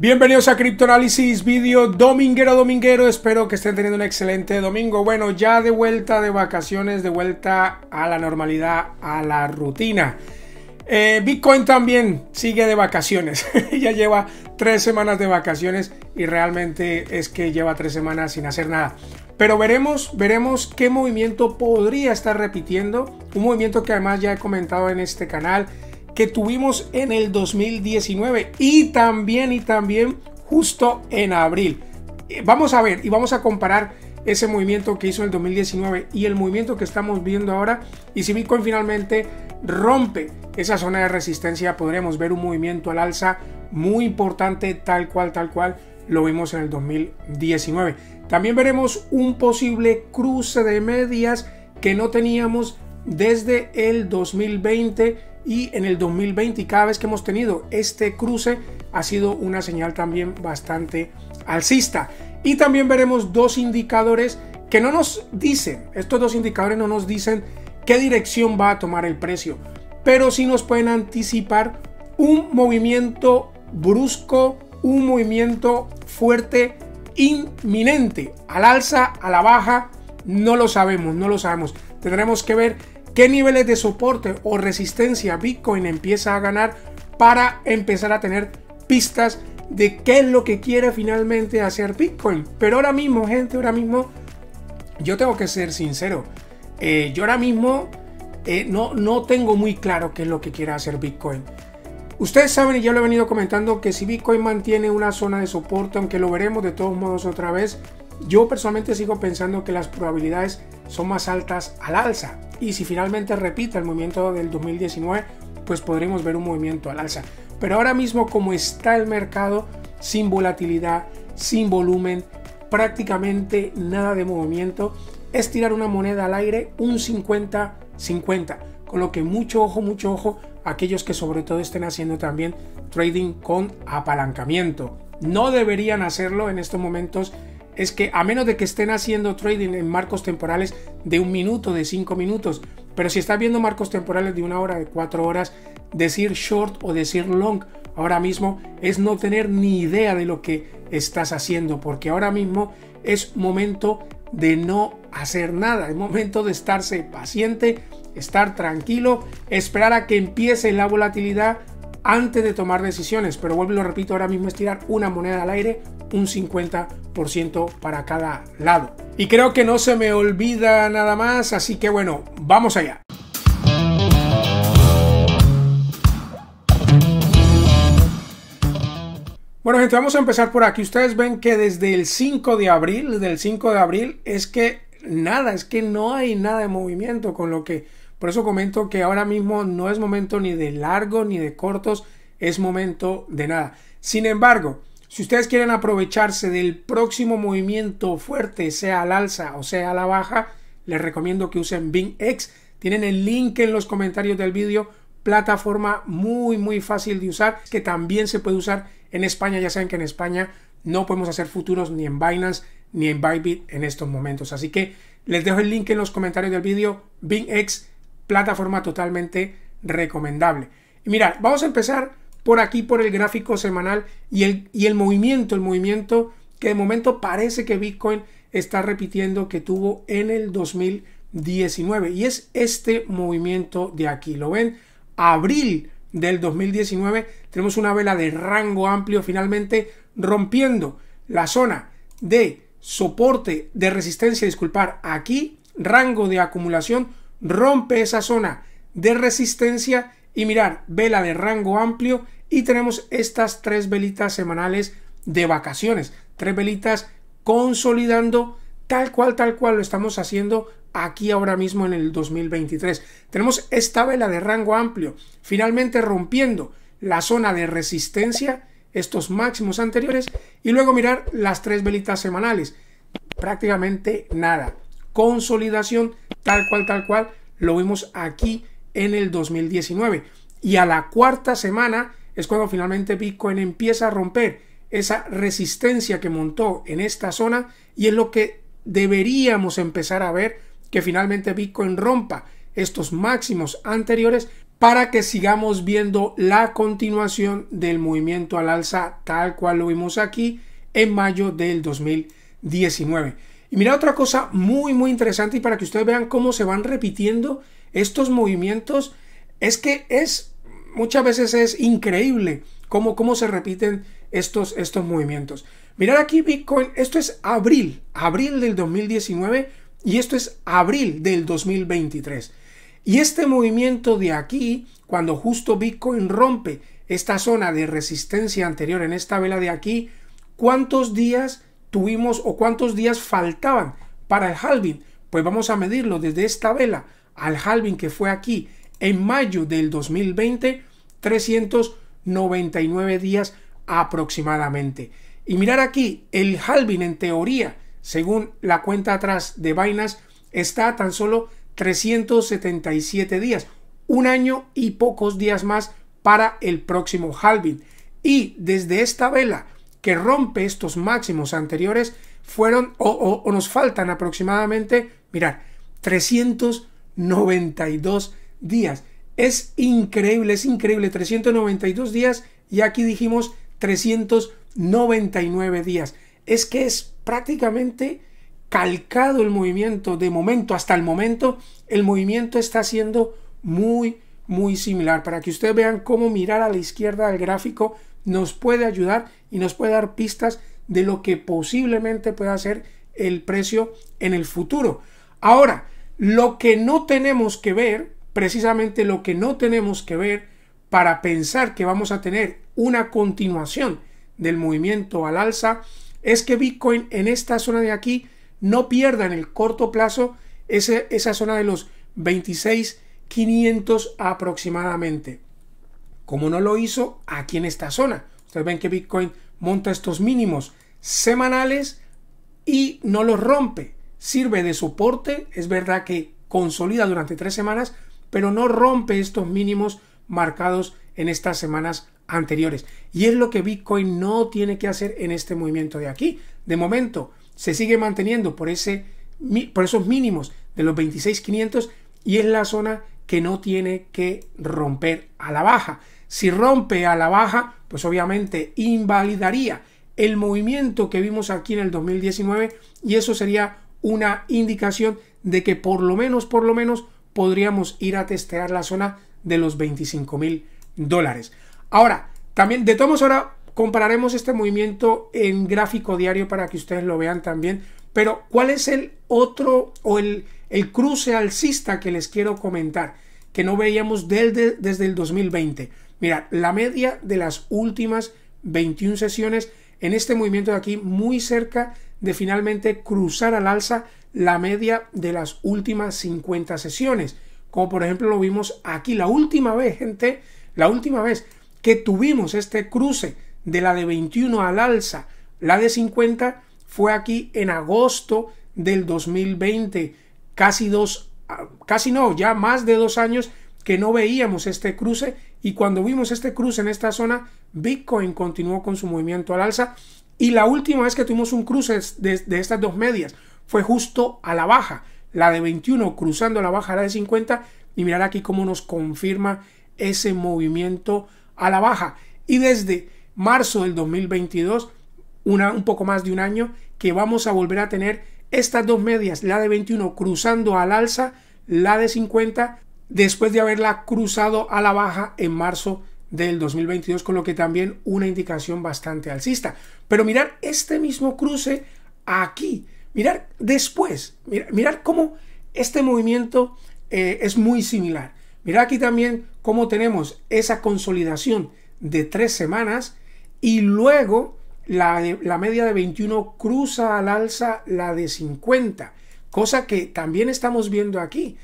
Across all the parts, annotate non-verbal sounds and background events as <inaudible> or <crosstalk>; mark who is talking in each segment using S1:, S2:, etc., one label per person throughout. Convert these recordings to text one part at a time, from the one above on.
S1: Bienvenidos a análisis Video dominguero, dominguero. Espero que estén teniendo un excelente domingo. Bueno, ya de vuelta de vacaciones, de vuelta a la normalidad, a la rutina. Eh, Bitcoin también sigue de vacaciones. <laughs> ya lleva tres semanas de vacaciones y realmente es que lleva tres semanas sin hacer nada. Pero veremos, veremos qué movimiento podría estar repitiendo. Un movimiento que además ya he comentado en este canal que tuvimos en el 2019 y también y también justo en abril. Eh, vamos a ver y vamos a comparar ese movimiento que hizo en el 2019 y el movimiento que estamos viendo ahora y si Bitcoin finalmente rompe esa zona de resistencia podremos ver un movimiento al alza muy importante tal cual tal cual lo vimos en el 2019. También veremos un posible cruce de medias que no teníamos desde el 2020 y en el 2020 cada vez que hemos tenido este cruce ha sido una señal también bastante alcista. Y también veremos dos indicadores que no nos dicen, estos dos indicadores no nos dicen qué dirección va a tomar el precio, pero sí nos pueden anticipar un movimiento brusco, un movimiento fuerte, inminente, al alza, a la baja, no lo sabemos, no lo sabemos. Tendremos que ver qué niveles de soporte o resistencia Bitcoin empieza a ganar para empezar a tener pistas de qué es lo que quiere finalmente hacer Bitcoin. Pero ahora mismo, gente, ahora mismo, yo tengo que ser sincero. Eh, yo ahora mismo eh, no, no tengo muy claro qué es lo que quiere hacer Bitcoin. Ustedes saben, y yo lo he venido comentando, que si Bitcoin mantiene una zona de soporte, aunque lo veremos de todos modos otra vez, yo personalmente sigo pensando que las probabilidades son más altas al alza. Y si finalmente repite el movimiento del 2019, pues podremos ver un movimiento al alza. Pero ahora mismo como está el mercado, sin volatilidad, sin volumen, prácticamente nada de movimiento, es tirar una moneda al aire un 50-50. Con lo que mucho ojo, mucho ojo, aquellos que sobre todo estén haciendo también trading con apalancamiento. No deberían hacerlo en estos momentos es que a menos de que estén haciendo trading en marcos temporales de un minuto, de cinco minutos, pero si estás viendo marcos temporales de una hora, de cuatro horas, decir short o decir long ahora mismo es no tener ni idea de lo que estás haciendo, porque ahora mismo es momento de no hacer nada, es momento de estarse paciente, estar tranquilo, esperar a que empiece la volatilidad antes de tomar decisiones. Pero vuelvo y lo repito, ahora mismo es tirar una moneda al aire, un 50% para cada lado. Y creo que no se me olvida nada más, así que bueno, vamos allá. Bueno gente, vamos a empezar por aquí. Ustedes ven que desde el 5 de abril, desde el 5 de abril es que nada, es que no hay nada de movimiento, con lo que por eso comento que ahora mismo no es momento ni de largo ni de cortos, es momento de nada. Sin embargo, si ustedes quieren aprovecharse del próximo movimiento fuerte, sea al alza o sea a la baja, les recomiendo que usen BINX. Tienen el link en los comentarios del vídeo, plataforma muy muy fácil de usar, que también se puede usar en España. Ya saben que en España no podemos hacer futuros ni en Binance ni en Bybit en estos momentos. Así que les dejo el link en los comentarios del vídeo, BingX plataforma totalmente recomendable. Y mirad, vamos a empezar por aquí, por el gráfico semanal y el, y el movimiento, el movimiento que de momento parece que Bitcoin está repitiendo que tuvo en el 2019. Y es este movimiento de aquí. ¿Lo ven? Abril del 2019 tenemos una vela de rango amplio finalmente rompiendo la zona de soporte de resistencia, disculpar, aquí rango de acumulación rompe esa zona de resistencia y mirar, vela de rango amplio y tenemos estas tres velitas semanales de vacaciones, tres velitas consolidando tal cual, tal cual lo estamos haciendo aquí ahora mismo en el 2023. Tenemos esta vela de rango amplio, finalmente rompiendo la zona de resistencia, estos máximos anteriores, y luego mirar las tres velitas semanales. Prácticamente nada. Consolidación tal cual, tal cual, lo vimos aquí en el 2019. Y a la cuarta semana es cuando finalmente Bitcoin empieza a romper esa resistencia que montó en esta zona y es lo que deberíamos empezar a ver que finalmente Bitcoin rompa estos máximos anteriores para que sigamos viendo la continuación del movimiento al alza tal cual lo vimos aquí en mayo del 2019. Y mira otra cosa muy, muy interesante y para que ustedes vean cómo se van repitiendo estos movimientos, es que es, muchas veces es increíble cómo, cómo se repiten estos, estos movimientos. Mirad aquí Bitcoin, esto es abril, abril del 2019 y esto es abril del 2023. Y este movimiento de aquí, cuando justo Bitcoin rompe esta zona de resistencia anterior en esta vela de aquí, ¿cuántos días tuvimos o cuántos días faltaban para el halving. Pues vamos a medirlo desde esta vela al halving que fue aquí en mayo del 2020, 399 días aproximadamente. Y mirar aquí, el halving en teoría, según la cuenta atrás de vainas está tan solo 377 días, un año y pocos días más para el próximo halving. Y desde esta vela que rompe estos máximos anteriores fueron o, nos faltan aproximadamente, mirar, 392 días. Es increíble, es increíble, 392 días y aquí dijimos 399 días. Es que es prácticamente calcado el movimiento de momento hasta el momento, el movimiento está siendo muy, muy similar. Para que ustedes vean cómo mirar a la izquierda del gráfico nos puede ayudar y nos puede dar pistas de lo que posiblemente pueda ser el precio en el futuro. Ahora, lo que no tenemos que ver, precisamente lo que no tenemos que ver para pensar que vamos a tener una continuación del movimiento al alza, es que Bitcoin en esta zona de aquí no pierda en el corto plazo esa zona de los 26.500 aproximadamente como no lo hizo aquí en esta zona. Ustedes ven que Bitcoin monta estos mínimos semanales y no los rompe. Sirve de soporte, es verdad que consolida durante tres semanas, pero no rompe estos mínimos marcados en estas semanas anteriores. Y es lo que Bitcoin no tiene que hacer en este movimiento de aquí. De momento, se sigue manteniendo por, ese, por esos mínimos de los 26.500 y es la zona que no tiene que romper a la baja. Si rompe a la baja, pues obviamente invalidaría el movimiento que vimos aquí en el 2019 y eso sería una indicación de que por lo menos, por lo menos podríamos ir a testear la zona de los 25 mil dólares. Ahora, también de todos ahora compararemos este movimiento en gráfico diario para que ustedes lo vean también, pero ¿cuál es el otro o el el cruce alcista que les quiero comentar, que no veíamos desde, desde el 2020. Mira, la media de las últimas 21 sesiones en este movimiento de aquí muy cerca de finalmente cruzar al alza la media de las últimas 50 sesiones. Como por ejemplo lo vimos aquí la última vez, gente, la última vez que tuvimos este cruce de la de 21 al alza, la de 50 fue aquí en agosto del 2020 casi dos, ah, casi no, ya más de dos años que no veíamos este cruce y cuando vimos este cruce en esta zona, Bitcoin continuó con su movimiento al alza y la última vez que tuvimos un cruce de, estas dos medias fue justo a la baja, la de 21 cruzando la baja, la de 50 y mirar aquí cómo nos confirma ese movimiento a la baja. Y desde marzo del 2022, una, un poco más de un año, que vamos a volver a tener estas dos medias, la de 21 cruzando al alza, la de 50 después de haberla cruzado a la baja en marzo del 2022, con lo que también una indicación bastante alcista. Pero mirar este mismo cruce aquí, mirar después, mirar, cómo este movimiento eh, es muy similar. Mirar aquí también cómo tenemos esa consolidación de tres semanas y luego la, media de 21 cruza al alza la de 50, cosa que también estamos viendo aquí.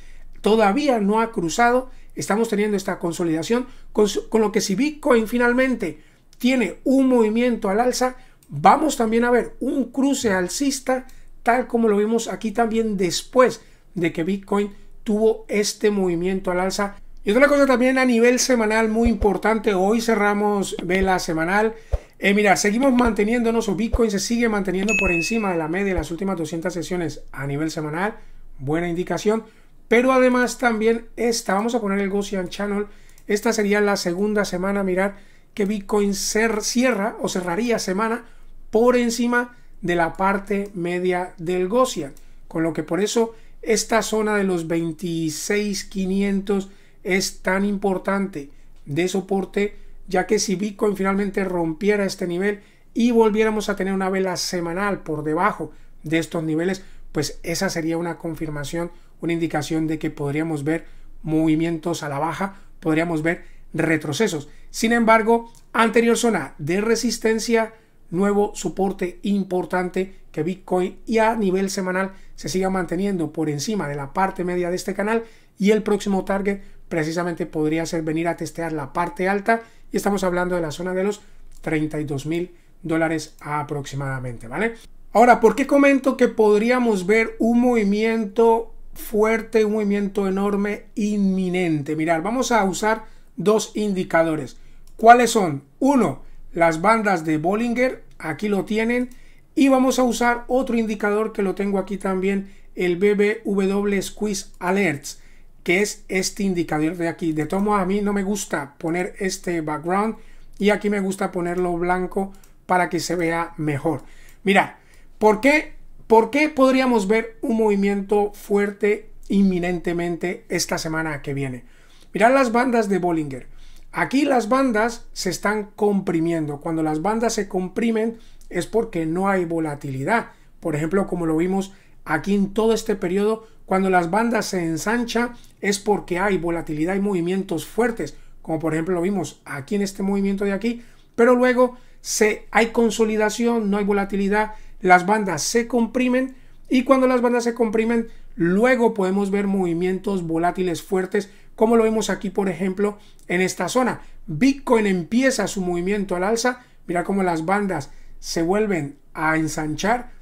S1: Todavía no ha cruzado, estamos teniendo esta consolidación, con, con lo que si Bitcoin finalmente tiene un movimiento al alza, vamos también a ver un cruce alcista, tal como lo vimos aquí también después de que Bitcoin tuvo este movimiento al alza. Y otra cosa también a nivel semanal muy importante, hoy cerramos vela semanal. Eh, mira, seguimos manteniéndonos o Bitcoin se sigue manteniendo por encima de la media de las últimas 200 sesiones a nivel semanal. Buena indicación. Pero además también esta, vamos a poner el Gaussian Channel. Esta sería la segunda semana, mirar que Bitcoin cierra o cerraría semana por encima de la parte media del Gaussian. Con lo que por eso esta zona de los 26.500 es tan importante de soporte ya que si Bitcoin finalmente rompiera este nivel y volviéramos a tener una vela semanal por debajo de estos niveles, pues esa sería una confirmación, una indicación de que podríamos ver movimientos a la baja, podríamos ver retrocesos. Sin embargo, anterior zona de resistencia, nuevo soporte importante que Bitcoin y a nivel semanal se siga manteniendo por encima de la parte media de este canal y el próximo target precisamente podría ser venir a testear la parte alta y estamos hablando de la zona de los 32 mil dólares aproximadamente, ¿vale? Ahora, ¿por qué comento que podríamos ver un movimiento fuerte, un movimiento enorme, inminente? Mirar, vamos a usar dos indicadores. ¿Cuáles son? Uno, las bandas de Bollinger, aquí lo tienen, y vamos a usar otro indicador que lo tengo aquí también, el BBW Squeeze Alerts que es este indicador de aquí. De tomo a mí no me gusta poner este background y aquí me gusta ponerlo blanco para que se vea mejor. Mira, ¿por qué, ¿por qué podríamos ver un movimiento fuerte inminentemente esta semana que viene? Mirad las bandas de Bollinger. Aquí las bandas se están comprimiendo. Cuando las bandas se comprimen es porque no hay volatilidad. Por ejemplo, como lo vimos aquí en todo este periodo, cuando las bandas se ensanchan es porque hay volatilidad y movimientos fuertes, como por ejemplo lo vimos aquí en este movimiento de aquí, pero luego se, hay consolidación, no hay volatilidad, las bandas se comprimen y cuando las bandas se comprimen, luego podemos ver movimientos volátiles fuertes, como lo vemos aquí, por ejemplo, en esta zona. Bitcoin empieza su movimiento al alza, mira cómo las bandas se vuelven a ensanchar,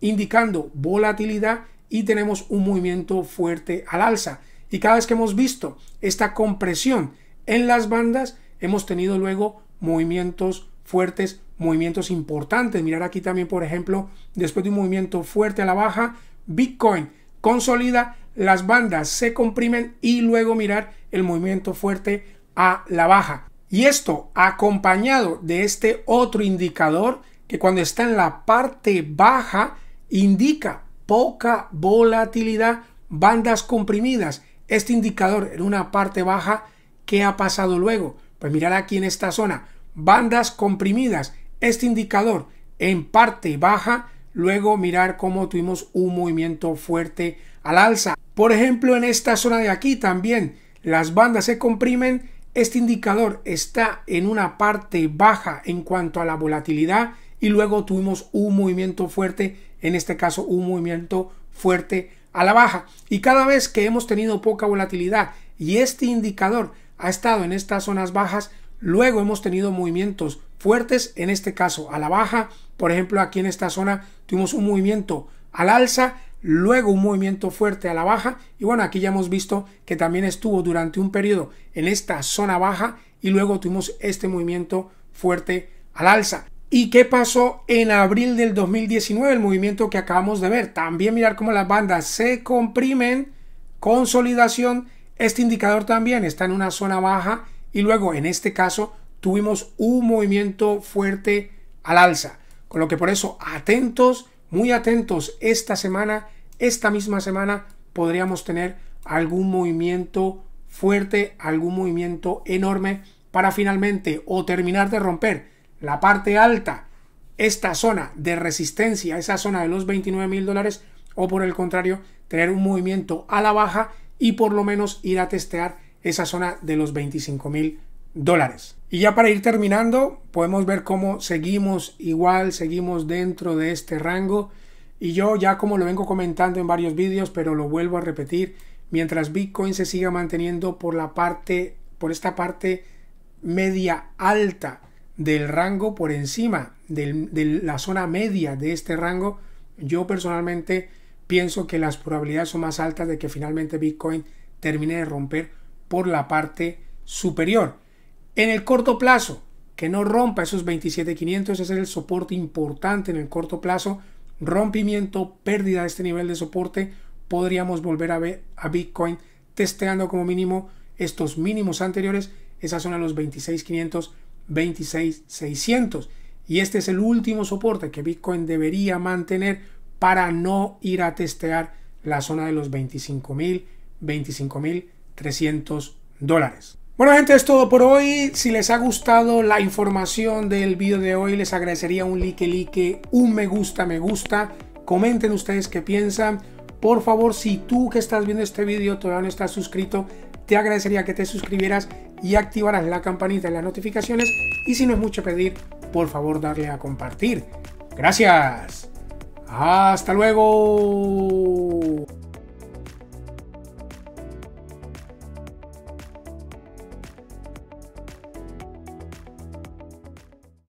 S1: indicando volatilidad y tenemos un movimiento fuerte al alza. Y cada vez que hemos visto esta compresión en las bandas, hemos tenido luego movimientos fuertes, movimientos importantes. Mirar aquí también, por ejemplo, después de un movimiento fuerte a la baja, Bitcoin consolida, las bandas se comprimen y luego mirar el movimiento fuerte a la baja. Y esto acompañado de este otro indicador que cuando está en la parte baja indica poca volatilidad, bandas comprimidas este indicador en una parte baja, ¿qué ha pasado luego? Pues mirar aquí en esta zona, bandas comprimidas, este indicador en parte baja, luego mirar cómo tuvimos un movimiento fuerte al alza. Por ejemplo, en esta zona de aquí también las bandas se comprimen, este indicador está en una parte baja en cuanto a la volatilidad y luego tuvimos un movimiento fuerte, en este caso un movimiento fuerte a la baja y cada vez que hemos tenido poca volatilidad y este indicador ha estado en estas zonas bajas, luego hemos tenido movimientos fuertes, en este caso a la baja, por ejemplo aquí en esta zona tuvimos un movimiento al alza, luego un movimiento fuerte a la baja y bueno aquí ya hemos visto que también estuvo durante un periodo en esta zona baja y luego tuvimos este movimiento fuerte al alza. ¿Y qué pasó en abril del 2019? El movimiento que acabamos de ver. También mirar cómo las bandas se comprimen, consolidación. Este indicador también está en una zona baja y luego en este caso tuvimos un movimiento fuerte al alza. Con lo que por eso atentos, muy atentos esta semana, esta misma semana podríamos tener algún movimiento fuerte, algún movimiento enorme para finalmente o terminar de romper la parte alta, esta zona de resistencia, esa zona de los 29 mil dólares, o por el contrario, tener un movimiento a la baja y por lo menos ir a testear esa zona de los 25 mil dólares. Y ya para ir terminando, podemos ver cómo seguimos igual, seguimos dentro de este rango. Y yo ya como lo vengo comentando en varios vídeos, pero lo vuelvo a repetir, mientras Bitcoin se siga manteniendo por la parte, por esta parte media alta del rango por encima, de la zona media de este rango, yo personalmente pienso que las probabilidades son más altas de que finalmente Bitcoin termine de romper por la parte superior. En el corto plazo, que no rompa esos 27.500, ese es el soporte importante en el corto plazo. Rompimiento, pérdida de este nivel de soporte, podríamos volver a ver a Bitcoin testeando como mínimo estos mínimos anteriores, esas son los 26.500 26,600. Y este es el último soporte que Bitcoin debería mantener para no ir a testear la zona de los 25,000, 25,300 dólares. Bueno gente, es todo por hoy. Si les ha gustado la información del video de hoy, les agradecería un like, like, un me gusta, me gusta. Comenten ustedes qué piensan. Por favor, si tú que estás viendo este video todavía no estás suscrito, te agradecería que te suscribieras y activarás la campanita de las notificaciones y si no es mucho pedir, por favor darle a compartir. Gracias. Hasta luego.